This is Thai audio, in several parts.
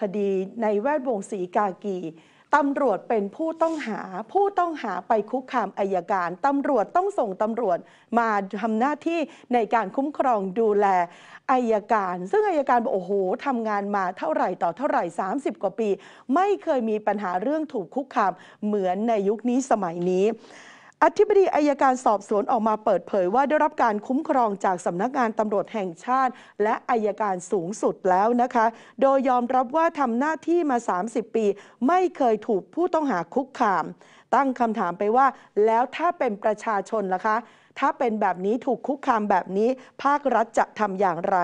คดีในแวดวงสีกากี ตำรวจเป็นผู้ต้องหา ผู้ต้องหาไปคุกคามอายการ ตำรวจต้องส่งตำรวจมาทำหน้าที่ในการคุ้มครองดูแลอายการ ซึ่งอายการบอกโอ้โห ทำงานมาเท่าไหร่ต่อเท่าไหร่ 30 กว่าปี ไม่เคยมีปัญหาเรื่องถูกคุกคามเหมือนในยุคนี้สมัยนี้อธิบดีอายการสอบสวนออกมาเปิดเผยว่าได้รับการคุ้มครองจากสำนักงานตำรวจแห่งชาติ และอายการสูงสุดแล้วนะคะ โดยยอมรับว่าทำหน้าที่มา 30 ปี ไม่เคยถูกผู้ต้องหาคุกคาม ตั้งคำถามไปว่า แล้วถ้าเป็นประชาชนล่ะคะถ้าเป็นแบบนี้ถูกคุกคามแบบนี้ภาครัฐจะทำอย่างไร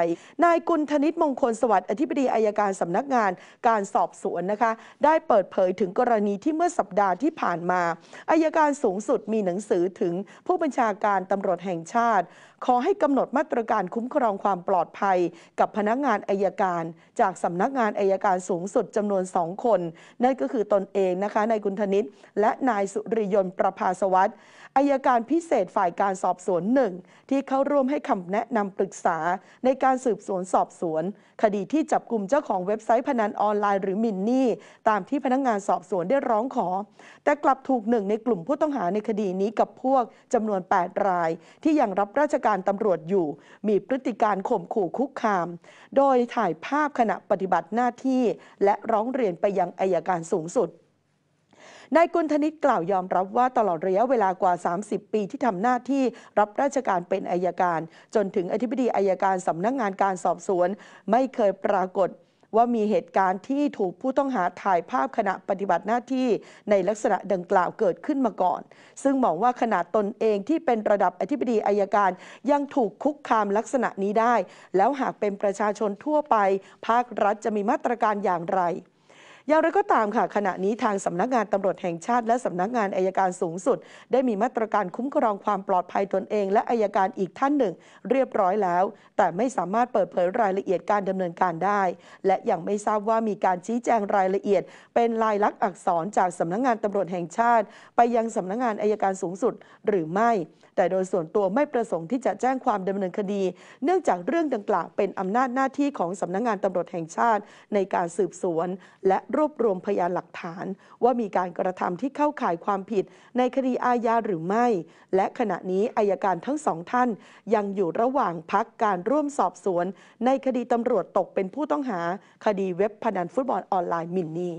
นายกุลธนิตมงคลสวัสดิ์อธิบดีอายการสำนักงานการสอบสวนนะคะได้เปิดเผยถึงกรณีที่เมื่อสัปดาห์ที่ผ่านมา อายการสูงสุดมีหนังสือถึงผู้บัญชาการตำรวจแห่งชาติ ขอให้กำหนดมาตรการคุ้มครองความปลอดภัย กับพนักงานอายการจากสำนักงานอายการสูงสุดจำนวนสองคนนั่นก็คือตนเองนะคะนายกุลธนิตและนายสุริยนต์ประภาสวัสดิ์อายการพิเศษฝ่ายการสอบสวนหนึ่งที่เข้าร่วมให้คำแนะนำปรึกษาในการสืบสวนสอบสวน คดีที่จับกลุ่มเจ้าของเว็บไซต์พนันออนไลน์หรือมินนี่ ตามที่พนักงงานสอบสวนได้ร้องขอ แต่กลับถูกหนึ่งในกลุ่มผู้ต้องหาในคดีนี้กับพวกจำนวน 8 รายที่ยังรับราชการตำรวจอยู่ มีพฤติการข่มขู่คุกคาม โดยถ่ายภาพขณะปฏิบัติหน้าที่ และร้องเรียนไปยังอายการสูงสุดนายกุลธนิตกล่าวยอมรับว่าตลอดระยะเวลากว่า 30 ปีที่ทำหน้าที่รับราชการเป็นอายการ จนถึงอธิบดีอายการสำนักงงานการสอบสวน ไม่เคยปรากฏว่ามีเหตุการณ์ที่ถูกผู้ต้องหาถ่ายภาพขณะปฏิบัติหน้าที่ในลักษณะดังกล่าวเกิดขึ้นมาก่อน ซึ่งมองว่าขนาดตนเองที่เป็นระดับอธิบดีอายการยังถูกคุกคามลักษณะนี้ได้ แล้วหากเป็นประชาชนทั่วไป ภาครัฐจะมีมาตรการอย่างไรอย่างไรก็ตามค่ะขณะนี้ทางสำนักงานตำรวจแห่งชาติ และสำนักงานอายการสูงสุด ได้มีมาตรการคุ้มครองความปลอดภัยตนเอง และอายการอีกท่านหนึ่ง เรียบร้อยแล้ว แต่ไม่สามารถเปิดเผยรายละเอียดการดำเนินการได้ และยังไม่ทราบว่ามีการชี้แจงรายละเอียด เป็นลายลักษณ์อักษรจากสำนักงานตำรวจแห่งชาติ ไปยังสำนักงานอายการสูงสุดหรือไม่ แต่โดยส่วนตัวไม่ประสงค์ที่จะแจ้งความดำเนินคดี เนื่องจากเรื่องดังกล่าวเป็นอำนาจหน้าที่ของสำนักงานตำรวจแห่งชาติ ในการสืบสวนและรวบรวมพยานหลักฐานว่ามีการกระทำที่เข้าข่ายความผิดในคดีอาญาหรือไม่ และขณะนี้อายการทั้งสองท่านยังอยู่ระหว่างพักการร่วมสอบสวน ในคดีตำรวจตกเป็นผู้ต้องหา คดีเว็บพนันฟุตบอลออนไลน์มินนี่